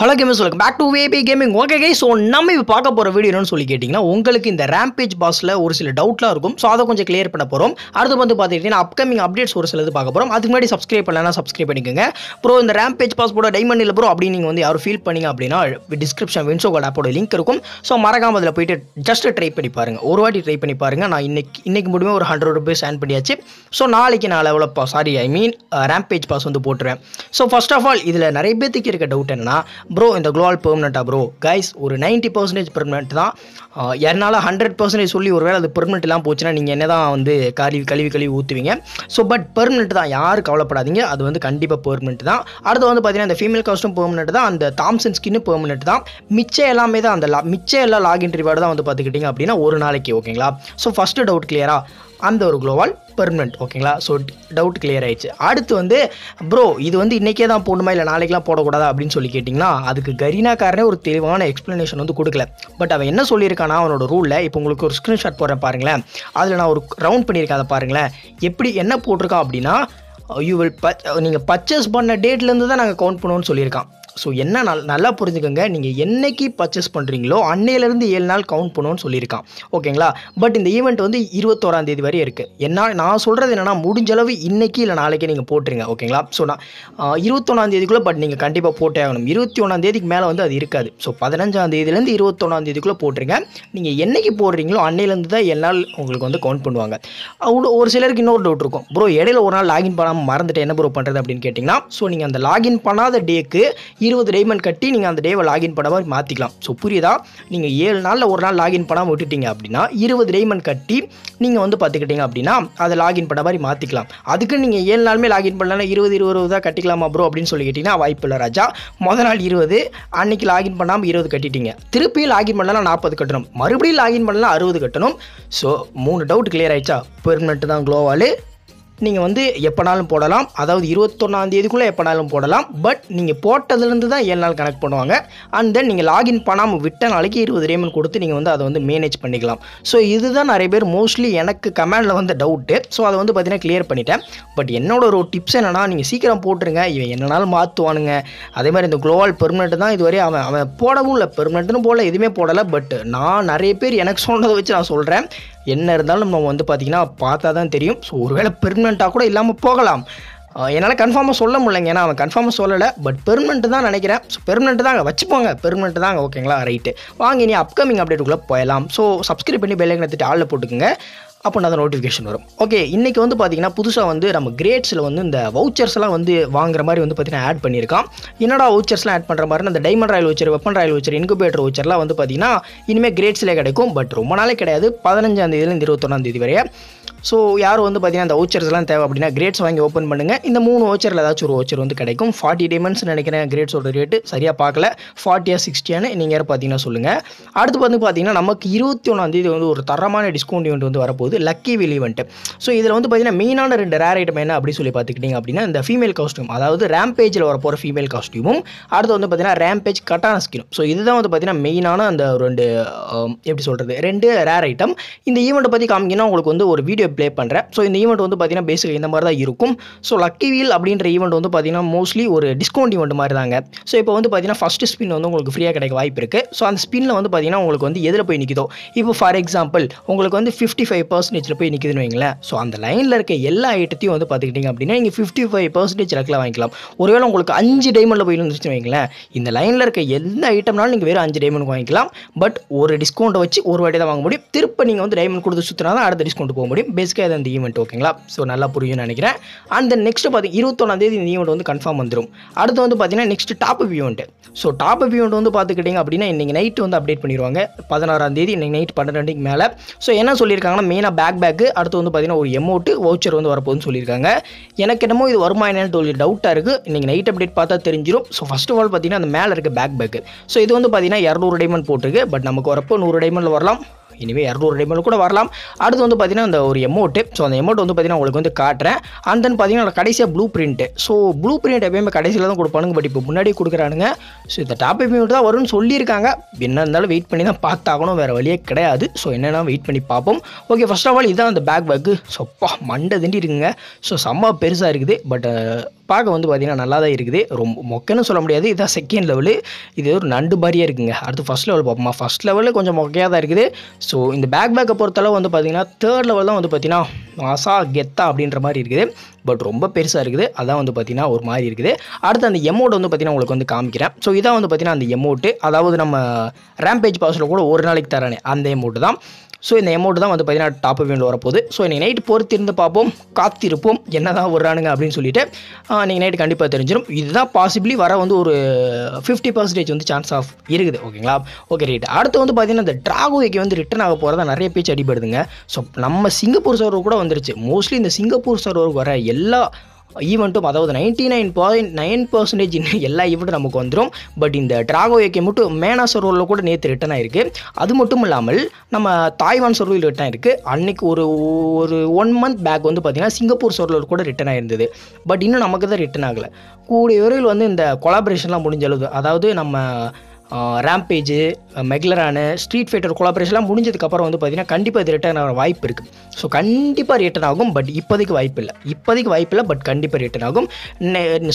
hello gamers welcome back to வேபி gaming okay guys so நம்ம இப்போ பார்க்க போகிற வீடியோ என்னன்னு சொல்லி கேட்டிங்கன்னா உங்களுக்கு இந்த ரேம்பேஜ் பாஸில் ஒரு சில டவுட்லாம் இருக்கும் ஸோ அதை கொஞ்சம் கிளியர் பண்ண போகிறோம் அடுத்து வந்து பார்த்துக்கிட்டிங்கன்னா அப்கமிங் அப்டேட்ஸ் ஒரு சிலது பார்க்க போகிறோம் அதுக்கு முன்னாடி சப்ஸ்கிரைப் பண்ணலாம் சப்ஸ்கிரைப் பண்ணிக்கோங்க ப்ரோ இந்த ரேம்பேஜ் பாஸ் போட டைமண்ட் இல்லை ப்ரோ அப்படி நீங்கள் வந்து யாரும் ஃபீல் பண்ணிங்க அப்படின்னா டிஸ்கிரிப்ஷன் வின்சோ கோட் ஆப்போட லிங்க் இருக்கும் ஸோ மறக்காமல் அதில் போயிட்டு ஜஸ்ட் ட்ரை பண்ணி பாருங்கள் ஒரு வாட்டி ட்ரை பண்ணி பாருங்கள் நான் இன்னைக்கு இன்றைக்கி முடியுமே ஒரு ஹண்ட்ரட் ருபீஸ் ஆன் பண்ணியாச்சு ஸோ நாளைக்கு நான் லெவலப் பா sorry I mean rampage pass வந்து போட்டுருவேன் ஸோ ஃபஸ்ட் ஆஃப் ஆல் இதில் நிறைய பேத்துக்கு இருக்க டவுட் என்னன்னா ப்ரோ இந்த குளோவால் பெர்மனெண்ட்டாக ப்ரோ கைஸ் ஒரு நைன்ட்டி பர்சன்டேஜ் பெர்மனெண்ட் தான் என்னால் ஹண்ட்ரட் பர்சன்டேஜ் சொல்லி ஒரு வேளை அது பெர்மனெண்ட் எல்லாம் போச்சுன்னா நீங்கள் என்ன தான் வந்து கழிவு கழுவி கழுவி ஊற்றுவீங்க ஸோ பட் பெர்மனெண்ட் தான் யாரும் கவலைப்படாதீங்க அது வந்து கண்டிப்பாக பெர்மனெண்ட் தான் அடுத்து வந்து பார்த்தீங்கன்னா இந்த ஃபீமேல் காஸ்ட்டும் பெர்மனெண்ட் தான் அந்த தாம்சன் ஸ்கின்னு பெர்மனெண்ட் தான் மிச்சம் எல்லாமே தான் அந்த லா மிச்சம் எல்லா லாகின் ரிவார்டு தான் வந்து பார்த்துக்கிட்டிங்க அப்படின்னா ஒரு நாளைக்கு ஓகேங்களா ஸோ ஃபஸ்ட்டு டவுட் கிளியராக அந்த ஒரு க்ளோவால் பெர்மனெண்ட் ஓகேங்களா ஸோ டவுட் கிளியர் ஆயிடுச்சு அடுத்து வந்து ப்ரோ இது வந்து இன்றைக்கே தான் போடணுமா இல்லை நாளைக்கெலாம் போடக்கூடாதா அப்படின்னு சொல்லி கேட்டிங்கன்னா அதுக்கு கரீனாக்காரனே ஒரு தெளிவான எக்ஸ்ப்ளனேஷன் வந்து கொடுக்கல பட் அவன் என்ன சொல்லியிருக்கானா அவனோட ரூலில் இப்போ உங்களுக்கு ஒரு ஸ்க்ரீன்ஷாட் போடுறேன் பாருங்களேன் அதில் நான் ஒரு ரவுண்ட் பண்ணியிருக்கேன் அதை பாருங்களேன் எப்படி என்ன போட்டிருக்கான் அப்படின்னா யூ வில் ப நீங்கள் பர்ச்சேஸ் பண்ண டேட்லேருந்து தான் நாங்கள் கவுண்ட் பண்ணுவோம்னு சொல்லியிருக்கான் ஸோ என்ன நல் நல்லா புரிஞ்சுக்கோங்க நீங்கள் என்றைக்கு பர்ச்சேஸ் பண்ணுறீங்களோ அன்னையிலேருந்து ஏழு நாள் கவுண்ட் பண்ணுவோன்னு சொல்லியிருக்கான் ஓகேங்களா பட் இந்த ஈவெண்ட் வந்து இருபத்தோராம் தேதி வரை இருக்குது என்ன நான் சொல்கிறது என்னென்னா முடிஞ்சளவு இன்றைக்கி இல்லை நாளைக்கு நீங்கள் போட்டுருங்க ஓகேங்களா ஸோ நான் இருபத்தொன்னாம் தேதிக்குள்ளே பட் நீங்கள் கண்டிப்பாக போட்டே ஆகணும் இருபத்தி ஒன்றாம் தேதிக்கு மேலே வந்து அது இருக்காது ஸோ பதினஞ்சாம் தேதியிலேருந்து இருபத்தொன்னாம் தேதிக்குள்ளே போட்டுருங்க நீங்கள் என்றைக்கு போடுறீங்களோ அன்னையிலேருந்து தான் ஏழு நாள் உங்களுக்கு வந்து கவுண்ட் பண்ணுவாங்க ஒரு சிலருக்கு இன்னொரு டவுட் இருக்கும் ப்ரோ இடையில ஒரு நாள் லாகின் பண்ணாமல் மறந்துட்டு என்ன ப்ரோ பண்ணுறது அப்படின்னு கேட்டிங்கன்னா ஸோ நீங்கள் அந்த லாகின் பண்ணாத டேக்கு இருபது டைமண்ட் கட்டி நீங்கள் அந்த டேவை லாகின் பண்ணாமல் மாற்றிக்கலாம் ஸோ புரியுதா நீங்கள் ஏழு நாளில் ஒரு நாள் லாகின் பண்ணாமல் விட்டுட்டீங்க அப்படின்னா இருபது டைமண்ட் கட்டி நீங்கள் வந்து பார்த்துக்கிட்டீங்க அப்படின்னா அதை லாகின் பண்ண மாதிரி மாற்றிக்கலாம் அதுக்கு நீங்கள் ஏழு நாளுமே லாகின் பண்ணலாம் இருபது இருபது தான் கட்டிக்கலாமா ப்ரோ அப்படின்னு சொல்லி கேட்டிங்கன்னா வாய்ப்பு இல்லை ராஜா மொதல் நாள் இருபது அன்னைக்கு லாகின் பண்ணாமல் இருபது கட்டிட்டீங்க திருப்பியும் லாகின் பண்ணலாம் நாற்பது கட்டணும் மறுபடியும் லாகின் பண்ணலாம் அறுபது கட்டணும் ஸோ மூணு டவுட் கிளியர் ஆயிடுச்சா பெர்மனெண்ட் தான் க்ளோவாலு நீங்கள் வந்து எப்போனாலும் போடலாம் அதாவது இருபத்தொன்னாந்தேதிக்குள்ளே எப்போனாலும் போடலாம் பட் நீங்கள் போட்டதுலேருந்து தான் ஏழு நாள் கனெக்ட் பண்ணுவாங்க அண்ட் தென் நீங்கள் லாகின் பண்ணாமல் விட்ட நாளைக்கு இருபது ரேமன் கொடுத்து நீங்கள் வந்து அதை வந்து மேனேஜ் பண்ணிக்கலாம் ஸோ இதுதான் நிறைய பேர் மோஸ்ட்லி எனக்கு கமெண்டில் வந்த டவுட்டு ஸோ அதை வந்து பார்த்தீங்கன்னா கிளியர் பண்ணிட்டேன் பட் என்னோட ஒரு டிப்ஸ் என்னென்னா நீங்கள் சீக்கிரம் போட்டுருங்க இவன் என்னனாலும் மாற்றுவானுங்க அதே மாதிரி இந்த குளோவால் பெர்மனெண்ட் தான் இதுவரை அவன் அவன் போடவும் இல்லை பெர்மனெண்ட்னு போடல எதுவுமே போடலை பட் நான் நிறைய பேர் எனக்கு சொன்னதை வச்சு நான் சொல்கிறேன் என்ன இருந்தாலும் நம்ம வந்து பார்த்தீங்கன்னா பார்த்தா தான் தெரியும் ஸோ ஒருவேளை பெர்மனெண்ட்டாக கூட இல்லாமல் போகலாம் என்னால் கன்ஃபார்மாக சொல்ல முடியலங்க ஏன்னா அவன் கன்ஃபார்மாக சொல்லலை பட் பெர்மனெண்ட் தான் நினைக்கிறேன் ஸோ பெர்மனெண்ட் தாங்க வச்சுப்போங்க பெர்மனெண்ட் தாங்க ஓகேங்களா ரைட்டு வாங்க இனி அப்கமிங் அப்டேட்டுக்குள்ளே போயலாம் ஸோ சப்ஸ்கிரைப் பண்ணி எடுத்துகிட்டு ஆளில் போட்டுக்கோங்க அப்படின்னா அந்த நோட்டிஃபிகேஷன் வரும் ஓகே இன்றைக்கி வந்து பார்த்திங்கன்னா புதுசாக வந்து நம்ம கிரேட்ஸில் வந்து இந்த வவுச்சர்ஸ்லாம் வந்து வாங்குற மாதிரி வந்து பார்த்திங்கன்னா ஆட் பண்ணியிருக்கான் என்னடா வவுச்சர்ஸ்லாம் ஆட் பண்ணுற மாதிரி அந்த diamond royal voucher weapon royal voucher incubator வச்சர்லாம் வந்து பார்த்திங்கன்னா இனிமேல் கிரேட்ஸ்லேயே கிடைக்கும் பட் ரொம்ப நாளே கிடையாது இருபத்தொன்னாம் இருபத்தொன்னாந்தேதி வரையே ஸோ யாரும் வந்து பார்த்தீங்கன்னா அந்த ஓச்சர்ஸ்லாம் தேவை அப்படின்னா கிரேட்ஸ் வாங்கி ஓப்பன் பண்ணுங்கள் இந்த மூணு ஓச்சரில் ஏதாச்சும் ஒரு ஓச்சர் வந்து கிடைக்கும் ஃபார்ட்டி டைமண்ட்ஸ் நினைக்கிறேன் கிரேட்ஸோட ரேட்டு சரியாக பார்க்கல ஃபார்ட்டியா சிக்ஸ்டியானு நீங்கள் யார் பார்த்தீங்கன்னா சொல்லுங்கள் அடுத்து வந்து பார்த்தீங்கன்னா நமக்கு இருபத்தி ஒன்றாந்தேதி வந்து ஒரு தரமான டிஸ்கவுண்ட் ஈவெண்ட் வந்து வரப்போகுது லக்கி வில் ஈவெண்ட்டு ஸோ இதில் வந்து பார்த்தீங்கன்னா மெயினான ரெண்டு ரேர் ஐட்டம் என்ன அப்படின்னு சொல்லி பார்த்துக்கிட்டிங்க அப்படின்னா இந்த ஃபீமேல் காஸ்ட்யூம் அதாவது ரேம் வர போகிற ஃபீமேல் காஸ்ட்யூமும் அடுத்து வந்து பார்த்தீங்கன்னா ரேம் பேஜ் கட்டான ஸ்கினும் ஸோ இதுதான் வந்து பார்த்தீங்கன்னா மெயினான அந்த ரெண்டு எப்படி சொல்கிறது ரெண்டு ரேர் ஐட்டம் இந்த ஈவெண்ட்டை பற்றி காமிங்கன்னா உங்களுக்கு வந்து ஒரு வீடியோ ப்ளே பண்ணுறேன் ஸோ இந்த ஈவெண்ட் வந்து பார்த்திங்கன்னா பேசிக் இந்த மாதிரி தான் இருக்கும் ஸோ லக்கி வீல் அப்படின்ற ஈவெண்ட் வந்து பார்த்திங்கன்னா மோஸ்ட்லி ஒரு டிஸ்கவுண்ட் ஈவெண்ட் மாதிரி தாங்க ஸோ இப்போ வந்து பார்த்திங்கன்னா ஃபஸ்ட்டு ஸ்பின் வந்து உங்களுக்கு ஃப்ரீயாக கிடைக்க வாய்ப்பு இருக்குது ஸோ அந்த ஸ்பின்னில் வந்து பார்த்திங்கன்னா உங்களுக்கு வந்து எதில் போய் நிற்கிதோ இப்போ ஃபார் எக்ஸாம்பிள் உங்களுக்கு வந்து ஃபிஃப்டி ஃபைவ் பர்சன்டேஜில் போய் நிற்கிதுன்னு வைங்களேன் ஸோ அந்த லைனில் இருக்க எல்லா ஐட்டத்தையும் வந்து பார்த்துக்கிட்டிங்க அப்படின்னா நீங்கள் ஃபிஃப்டி ஃபைவ் பர்சன்டேஜ் லக்கில் வாங்கிக்கலாம் ஒருவேளை உங்களுக்கு அஞ்சு டைமண்டில் போய் இருந்துச்சுன்னு வைங்களேன் இந்த லைனில் இருக்க எந்த ஐட்டம்னாலும் நீங்கள் வெறும் அஞ்சு டைமண்ட் வாங்கிக்கலாம் பட் ஒரு டிஸ்கவுண்ட்டை வச்சு ஒரு வாட்டி தான் வாங்க முடியும் திருப்ப நீங்கள் வந்து டைமண்ட் கொடுத்து சுற்றினா தான் அடுத்த டிஸ்கவுண்ட் போக முடியும் இது அந்த ஈவெண்ட் ஓகேங்களா ஸோ நல்லா புரியும்னு நினைக்கிறேன் அண்ட் தென் நெக்ஸ்ட் பார்த்து இருபத்தொன்னாந்தேதி இந்த ஈவெண்ட் வந்து கன்ஃபார்ம் வந்துடும் அடுத்து வந்து பார்த்தீங்கன்னா நெக்ஸ்ட் டாப் வியூண்ட் ஸோ டாப் ஈவெண்ட் வந்து பார்த்துக்கிட்டிங்க அப்படின்னா இன்றைக்கி நைட்டு வந்து அப்டேட் பண்ணிடுவாங்க பதினாறாம் தேதி இன்றைக்கி நைட் பன்னெண்டுக்கு மேலே ஸோ என்ன சொல்லியிருக்காங்கன்னா மெயினாக பேக் பேக்கு அடுத்து வந்து பார்த்தீங்கன்னா ஒரு எமௌண்ட்டு வவுச்சர் வந்து வரப்போகுதுன்னு சொல்லியிருக்காங்க எனக்கு என்னமோ இது வருமா என்னன்னு ஒரு டவுட்டாக இருக்குது இன்றைக்கி நைட் அப்டேட் பார்த்தா தெரிஞ்சிடும் ஸோ ஃபஸ்ட் ஆஃப் ஆல் பார்த்தீங்கன்னா அந்த மேலே இருக்க பேக் பேக்கு ஸோ இது வந்து பார்த்தீங்கன்னா இரநூறு டைமண்ட் போட்டிருக்கு பட் நமக்கு வரப்போ நூறு டைமண்டில் வரலாம் இனிமேல் இரநூறு நிமிடம் கூட வரலாம் அடுத்து வந்து பார்த்தீங்கன்னா அந்த ஒரு எமௌண்ட்டு ஸோ அந்த எமௌண்ட் வந்து பார்த்திங்கன்னா உங்களுக்கு வந்து காட்டுறேன் அண்ட் தென் பார்த்திங்கன்னா கடைசியாக blueprint so blueprint எப்பயுமே கடைசியில் தான் கொடுப்பானுங்க பட் இப்போ முன்னாடி கொடுக்குறானுங்க ஸோ இந்த டாப் பேமெண்ட் தான் வரும்னு சொல்லியிருக்காங்க என்ன இருந்தாலும் வெயிட் பண்ணி தான் பார்த்தாகணும் வேறு வழியே கிடையாது ஸோ என்னென்னா வெயிட் பண்ணி பார்ப்போம் ஓகே ஃபஸ்ட் ஆஃப் ஆல் இதான் அந்த பேக் பேக்கு சொப்பா மண்டை திண்டி இருக்குங்க ஸோ செம்ம பெருசாக இருக்குது பட் பார்க்க வந்து பார்த்திங்கன்னா நல்லா தான் இருக்குது ரொம்ப மொக்கைன்னு சொல்ல முடியாது இதான் செகண்ட் லெவலு இது ஒரு நண்டு மாதிரியே இருக்குங்க அடுத்து ஃபஸ்ட் லெவல் பார்ப்போமா ஃபஸ்ட் லெவலில் கொஞ்சம் மொக்கையாக தான் இருக்குது ஸோ இந்த பேக் பேக்கை பொறுத்தளவு வந்து பார்த்திங்கன்னா தேர்ட் லெவல் தான் வந்து பார்த்திங்கன்னா அசா கெத்தா அப்படின்ற மாதிரி இருக்குது பட் ரொம்ப பெருசாக இருக்குது அதான் வந்து பார்த்திங்கன்னா ஒரு மாதிரி இருக்குது அடுத்து அந்த எமௌண்ட் வந்து பார்த்திங்கன்னா உங்களுக்கு வந்து காமிக்கிறேன் ஸோ இதான் வந்து பார்த்திங்கன்னா அந்த எமௌண்ட்டு அதாவது நம்ம ரேம்பேஜ் பாஸில் கூட ஒரு நாளைக்கு தரானே அந்த எமௌண்ட்டு தான் ஸோ இந்த அமௌண்ட் தான் வந்து பார்த்தீங்கன்னா டாப் வேண்டில் வரப்போகுது ஸோ நீங்கள் நைட் பொறுத்திருந்து பார்ப்போம் காத்திருப்போம் என்ன தான் வர்றானுங்க அப்படின்னு சொல்லிட்டு நீங்கள் நைட்டு கண்டிப்பாக தெரிஞ்சிடும் இதுதான் பாசிபிளி வர வந்து ஒரு ஃபிஃப்டி பர்சன்டேஜ் வந்து சான்ஸ் ஆஃப் இருக்குது ஓகேங்களா ஓகே ரைட் அடுத்து வந்து பார்த்தீங்கன்னா இந்த ட்ராகோவைக்கு வந்து ரிட்டர்ன் ஆக போகிறதா நிறைய பேச்சு அடிபடுதுங்க ஸோ நம்ம சிங்கப்பூர் சர்வர் கூட வந்துருச்சு மோஸ்ட்லி இந்த சிங்கப்பூர் சர்வர் வர எல்லா ஈவன் ஈவெண்ட்டும் அதாவது ninety nine point nine percentage இன்னும் எல்லா ஈவெண்ட்டும் நமக்கு வந்துடும் பட் இந்த ட்ராகோ ஏகே மட்டும் மேனாசர் ரோலில் கூட நேற்று ரிட்டன் ஆயிருக்கு அது மட்டும் இல்லாமல் நம்ம தாய்வான் சொர்வில் ரிட்டன் ஆயிருக்கு அன்னைக்கு ஒரு ஒரு ஒன் மந்த் பேக் வந்து பார்த்திங்கன்னா சிங்கப்பூர் சொர்வில் கூட ரிட்டன் ஆயிருந்தது பட் இன்னும் நமக்கு தான் ரிட்டன் ஆகலை கூடிய விரைவில் வந்து இந்த கொலாபரேஷன்லாம் முடிஞ்ச அளவு அதாவது நம்ம ரேம்பேஜ் மெக்லரானு ஸ்ட்ரீட் ஃபைட்டர் கொலாபரேஷன்லாம் முடிஞ்சதுக்கப்புறம் வந்து பார்த்தீங்கன்னா கண்டிப்பாக இது ரிட்டர்ன் ஆகிற வாய்ப்பு இருக்குது ஸோ கண்டிப்பாக ரிட்டர்ன் ஆகும் பட் இப்போதைக்கு வாய்ப்பு இல்லை இப்போதைக்கு வாய்ப்பு இல்லை பட் கண்டிப்பாக ரிட்டர்ன் ஆகும்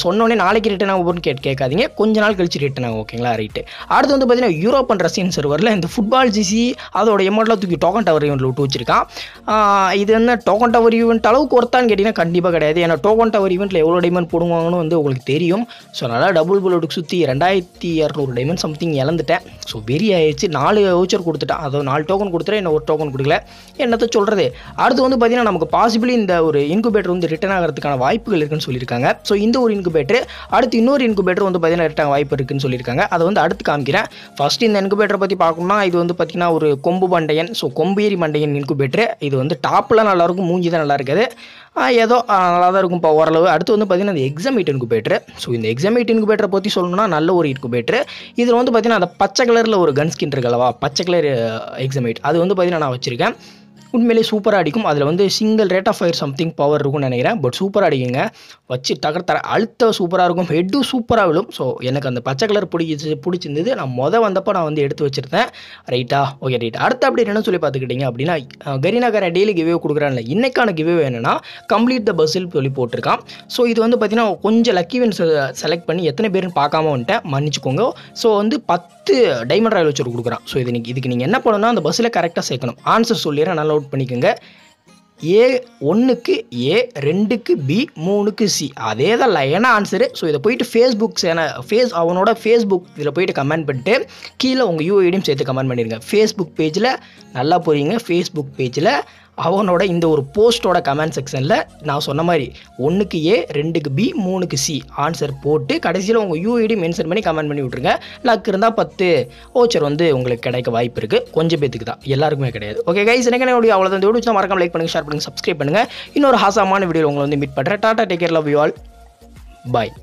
சொன்னோடனே நாளைக்கு ரிட்டர்ன் ஆகும்னு கேட் கேட்காதீங்க கொஞ்ச நாள் கழிச்சு ரிட்டர்ன் ஆகும் ஓகேங்களா ரைட்டு அடுத்து வந்து பார்த்தீங்கன்னா யூரோப் அண்ட் ரஷ்யன் சர்வரில் இந்த ஃபுட்பால் ஜிசி அதோட எமௌண்ட்லாம் தூக்கி டோக்கன் டவர் ஈவெண்ட்டில் விட்டு வச்சிருக்கான் இது என்ன டோக்கன் டவர் ஈவெண்ட் அளவுக்கு ஒருத்தான்னு கேட்டிங்கன்னா கண்டிப்பாக கிடையாது ஏன்னா டோக்கன் டவர் ஈவெண்ட்டில் எவ்வளோ டைமண்ட் போடுவாங்கன்னு வந்து உங்களுக்கு தெரியும் ஸோ நல்லா டபுள் புல்லோட்டுக்கு சுற்றி ரெண்டாயிரத்தி இரநூறு டைமண்ட் சம்திங் திங் இழந்துட்டேன் ஸோ வெறி ஆயிடுச்சு நாலு வவுச்சர் கொடுத்துட்டேன் அதாவது நாலு டோக்கன் கொடுத்துட்டு என்ன ஒரு டோக்கன் கொடுக்கல என்னத்தை சொல்கிறது அடுத்து வந்து பார்த்தீங்கன்னா நமக்கு பாசிபிளி இந்த ஒரு இன்குபேட்டர் வந்து ரிட்டர்ன் ஆகிறதுக்கான வாய்ப்புகள் இருக்குன்னு சொல்லியிருக்காங்க ஸோ இந்த ஒரு இன்குபேட்டர் அடுத்து இன்னொரு இன்குபேட்டர் வந்து பார்த்தீங்கன்னா ரிட்டர்ன் வாய்ப்பு இருக்குன்னு சொல்லியிருக்காங்க அதை வந்து அடுத்து காமிக்கிறேன் ஃபஸ்ட்டு இந்த இன்குபேட்டரை பற்றி பார்க்கணும்னா இது வந்து பார்த்திங்கன்னா ஒரு கொம்பு மண்டையன் ஸோ கொம்பேரி மண்டையன் இன்குபேட்டர் இது வந்து டாப்பில் நல்லாயிருக்கும் மூஞ்சி தான் நல்லா இருக்காது ஏதோ நல்லா தான் இருக்கும்ப்பா ஓரளவு அடுத்து வந்து பார்த்திங்கன்னா அந்த எக்ஸாமிட் இன்குபேட்டர் ஸோ இந்த எக்ஸாம் இன்கு இன்குபேட்டரை பற்றி சொல்லணும்னா நல்ல ஒரு இன்குபேட்டர் இதில் வந்து பார்த்திங்கன்னா அந்த பச்சை கலரில் ஒரு கன் ஸ்கின் இருக்கல்லவா பச்சை கலர் எயிட் அது வந்து பார்த்திங்கன்னா நான் வச்சுருக்கேன் உண்மையிலே சூப்பராக அடிக்கும் அதில் வந்து single rate of fire something power இருக்கும்னு நினைக்கிறேன் பட் சூப்பராக அடிக்குங்க வச்சு தகர தர அழுத்த சூப்பராக இருக்கும் ஹெட்டும் சூப்பராக விழும் ஸோ எனக்கு அந்த பச்சை கலர் பிடிச்சி பிடிச்சிருந்தது நான் மொதல் வந்தப்போ நான் வந்து எடுத்து வச்சுருந்தேன் ரைட்டா ஓகே ரைட் அடுத்த அப்படி என்ன சொல்லி பார்த்துக்கிட்டிங்க அப்படின்னா கரீனாக்காரன் டெய்லி கிவ்வே இல்லை இன்றைக்கான கிவ்வே என்னென்னா கம்ப்ளீட் த பஸ்ஸில் சொல்லி போட்டிருக்கான் ஸோ இது வந்து பார்த்தீங்கன்னா கொஞ்சம் லக்கி வின்ஸ் செலக்ட் பண்ணி எத்தனை பேருன்னு பார்க்காம வந்துட்டேன் மன்னிச்சுக்கோங்க ஸோ வந்து பத்து டைமண்ட் ராயல் வச்சு கொடுக்குறான் ஸோ இது இதுக்கு நீங்கள் என்ன பண்ணணும்னா அந்த பஸ்ஸில் கரெக்டாக சேர்க்கணும் ஆன்சர் சொல்லிடுறேன் நல்லா நோட் பண்ணிக்கோங்க ஏ ஒன்றுக்கு ஏ ரெண்டுக்கு பி மூணுக்கு சி அதே தான் லைனாக ஆன்சரு ஸோ இதை போயிட்டு ஃபேஸ்புக் சேனல் ஃபேஸ் அவனோட ஃபேஸ்புக் இதில் போயிட்டு கமெண்ட் பண்ணிட்டு கீழே உங்கள் யூஐடியும் சேர்த்து கமெண்ட் பண்ணிடுங்க ஃபேஸ்புக் பேஜில் நல்லா போகிறீங்க ஃபேஸ்புக் பேஜில் அவனோட இந்த ஒரு போஸ்ட்டோட கமெண்ட் செக்ஷனில் நான் சொன்ன மாதிரி ஒன்றுக்கு ஏ ரெண்டுக்கு பி மூணுக்கு சி ஆன்சர் போட்டு கடைசியில் உங்கள் யூஐடி மென்ஷன் பண்ணி கமெண்ட் பண்ணி விட்ருங்க லக் இருந்தால் பத்து ஓச்சர் வந்து உங்களுக்கு கிடைக்க வாய்ப்பு இருக்குது கொஞ்சம் பேத்துக்கு தான் எல்லாருக்குமே கிடையாது ஓகே கைஸ் எனக்கு என்னுடைய அவ்வளோ தான் வீடியோ மறக்காம லைக் பண்ணுங்கள் ஷேர் பண்ணுங்கள் சப்ஸ்கிரைப் பண்ணுங்கள் இன்னொரு ஹாசமான வீடியோ உங்களை வந்து மீட் பண்ணுறேன் tata take care love you all bye